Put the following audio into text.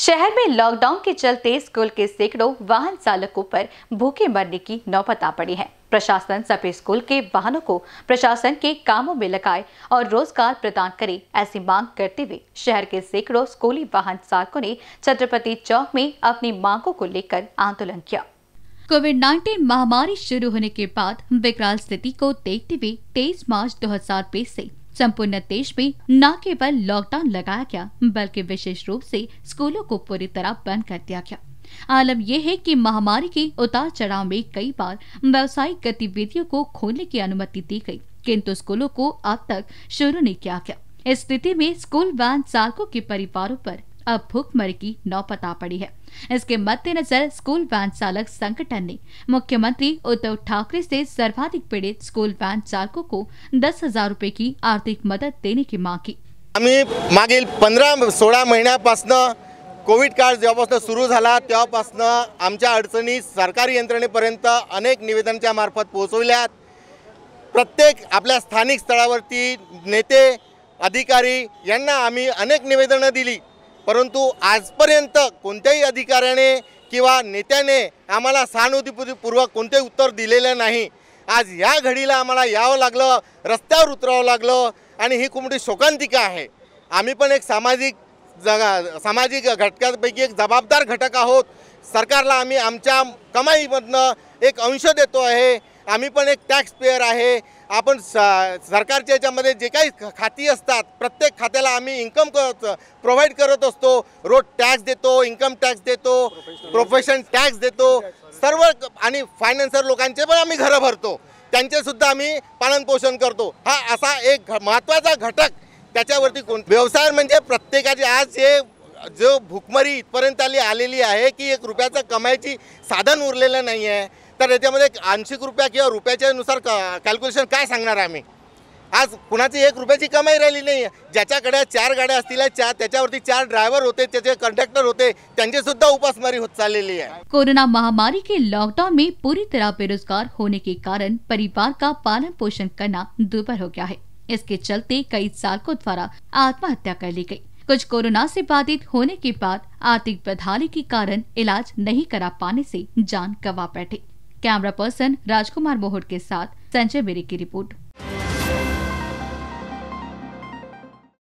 शहर में लॉकडाउन के चलते स्कूल के सैकड़ों वाहन चालकों पर भूखे मरने की नौबत आ पड़ी है प्रशासन सभी स्कूल के वाहनों को प्रशासन के कामों में लगाए और रोजगार प्रदान करे ऐसी मांग करते हुए शहर के सैकड़ों स्कूली वाहन चालकों ने छत्रपति चौक में अपनी मांगों को लेकर आंदोलन किया कोविड 19 महामारी शुरू होने के बाद विकराल स्थिति को देखते हुए 23 मार्च 2020 से संपूर्ण देश में न केवल लॉकडाउन लगाया गया बल्कि विशेष रूप से स्कूलों को पूरी तरह बंद कर दिया गया आलम यह है कि महामारी के उतार चढ़ाव में कई बार व्यावसायिक गतिविधियों को खोलने की अनुमति दी गई किंतु स्कूलों को अब तक शुरू नहीं किया गया इस स्थिति में स्कूल वैन चालकों के परिवारों पर अब भूखमरी की नौपता पड़ी है इसके मद्देनजर स्कूल वैन चालक संगठन ने मुख्यमंत्री उद्धव ठाकरे से सर्वाधिक पीड़ित स्कूल वैन चालकों को दस हजार रूपये की आर्थिक मदत देने की मांग की आम्ही मागील पंधरा सोळा महिन्यापासनं कोविड काळ जेव्हापासून सुरू झाला अडचणी सरकारी यंत्रणेपर्यंत अनेक निवेदन मार्फत पोहोचवल्यात प्रत्येक अपने स्थानिक स्थळावरती नेते अधिकारी यांना अनेक निवेदनं दिली परंतु आजपर्यंत कोणत्याही अधिकाऱ्याने किंवा नेत्याने आम्हाला सहानुभूतीपूर्वक कोणतेही उत्तर दिलेलं नाही आज या घडीला आम्हाला यावं लागलं रस्त्यावर उतरावं लागलं आणि ही कुंबडी शोकांतिका आहे आम्ही पण एक सामाजिक जगा सामाजिक घटकांपैकी एक जबाबदार घटक आहोत सरकारला आम्ही आमच्या कमाईमधनं एक अंश देतो आहे आम्ही पण एक टॅक्स पेअर आहे आपण स सरकारच्या याच्यामध्ये जे काही खाती असतात प्रत्येक खात्याला आम्ही इन्कम करत प्रोव्हाइड करत असतो रोड टॅक्स देतो इन्कम टॅक्स देतो प्रोफेशन टॅक्स देतो सर्व आणि फायनान्सर लोकांचे पण आम्ही घरं भरतो त्यांचेसुद्धा आम्ही पालनपोषण करतो हा असा एक महत्त्वाचा घटक त्याच्यावरती कोण व्यवसाय म्हणजे प्रत्येकाचे आज हे जो भुकमरी इथपर्यंत आली आलेली आहे की एक रुपयाचं कमायची साधन उरलेलं नाही आहे तर याच्यामध्ये ऐंशी रुपया किंवा रुपयाच्यानुसार का कॅल्क्युलेशन काय सांगणार आम्ही आज कुणाची एक रुपयाची कमाई राहिली नाही ज्याच्याकडे चार गाड्या असतील चार त्याच्यावरती चार ड्रायव्हर होते त्याचे कंडक्टर होते त्यांची सुद्धा उपासमारी होत चाललेली है कोरोना महामारी के लॉकडाउन में पूरी तरह बेरोजगार होने के कारण परिवार का पालन पोषण करना दुर्भर हो गया है इसके चलते कई चालकों द्वारा आत्महत्या कर ली गयी कुछ कोरोना से बाधित होने के बाद आर्थिक बदहाली के कारण इलाज नहीं करा पाने से जान गवा बैठे कैमरा पर्सन राजकुमार मोहट के साथ संजय बेरी की रिपोर्ट